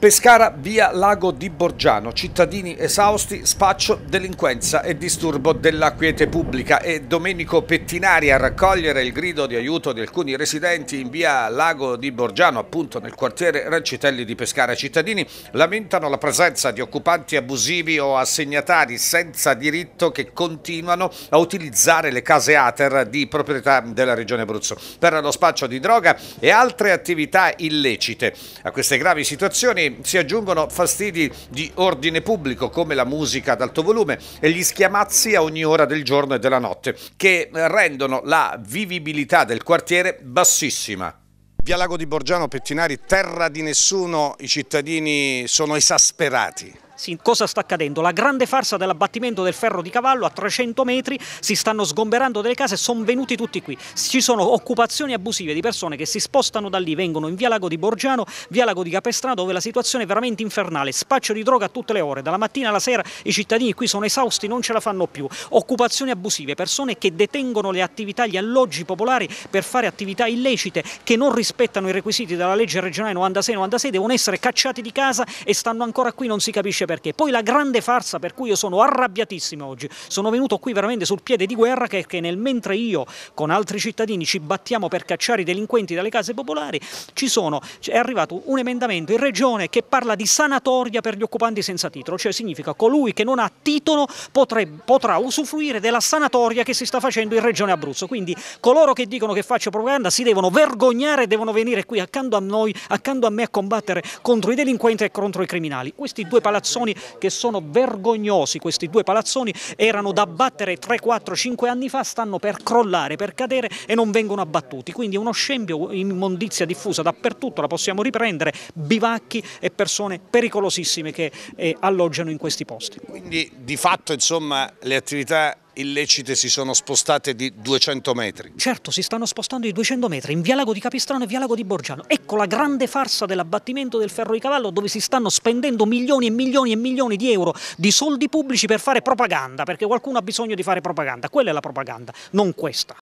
Pescara, via Lago di Borgiano, cittadini esausti, spaccio, delinquenza e disturbo della quiete pubblica e Domenico Pettinari a raccogliere il grido di aiuto di alcuni residenti in via Lago di Borgiano, appunto nel quartiere Rancitelli di Pescara. I cittadini lamentano la presenza di occupanti abusivi o assegnatari senza diritto che continuano a utilizzare le case ATER di proprietà della regione Abruzzo per lo spaccio di droga e altre attività illecite. A queste gravi situazioni si aggiungono fastidi di ordine pubblico come la musica ad alto volume e gli schiamazzi a ogni ora del giorno e della notte, che rendono la vivibilità del quartiere bassissima. Via Lago di Borgiano, Pettinari, terra di nessuno, i cittadini sono esasperati. Sì, cosa sta accadendo? La grande farsa dell'abbattimento del ferro di cavallo a 300 metri, si stanno sgomberando delle case, sono venuti tutti qui. Ci sono occupazioni abusive di persone che si spostano da lì, vengono in via Lago di Borgiano, via Lago di Capestrano, dove la situazione è veramente infernale, spaccio di droga a tutte le ore, dalla mattina alla sera i cittadini qui sono esausti, non ce la fanno più. Occupazioni abusive, persone che detengono le attività, gli alloggi popolari per fare attività illecite, che non rispettano i requisiti della legge regionale 96-96, devono essere cacciati di casa e stanno ancora qui, non si capisce perché. Poi la grande farsa per cui io sono arrabbiatissimo oggi, sono venuto qui veramente sul piede di guerra che, che nel mentre io con altri cittadini ci battiamo per cacciare i delinquenti dalle case popolari, ci sono, è arrivato un emendamento in regione che parla di sanatoria per gli occupanti senza titolo, cioè significa colui che non ha titolo potrebbe, potrà usufruire della sanatoria che si sta facendo in regione Abruzzo. Quindi coloro che dicono che faccio propaganda si devono vergognare e devono venire qui accanto a noi, accanto a me a combattere contro i delinquenti e contro i criminali. Questi due palazzoni palazzoni che sono vergognosi, questi due palazzoni erano da abbattere 3, 4, 5 anni fa, stanno per crollare, per cadere e non vengono abbattuti, quindi uno scempio, immondizia diffusa dappertutto, la possiamo riprendere, bivacchi e persone pericolosissime che eh, alloggiano in questi posti. Quindi di fatto insomma, le attività illecite si sono spostate di 200 metri. Certo, si stanno spostando di 200 metri in via Lago di Capistrano e via Lago di Borgiano. Ecco la grande farsa dell'abbattimento del ferro di cavallo dove si stanno spendendo milioni e milioni e milioni di euro di soldi pubblici per fare propaganda, perché qualcuno ha bisogno di fare propaganda. Quella è la propaganda, non questa.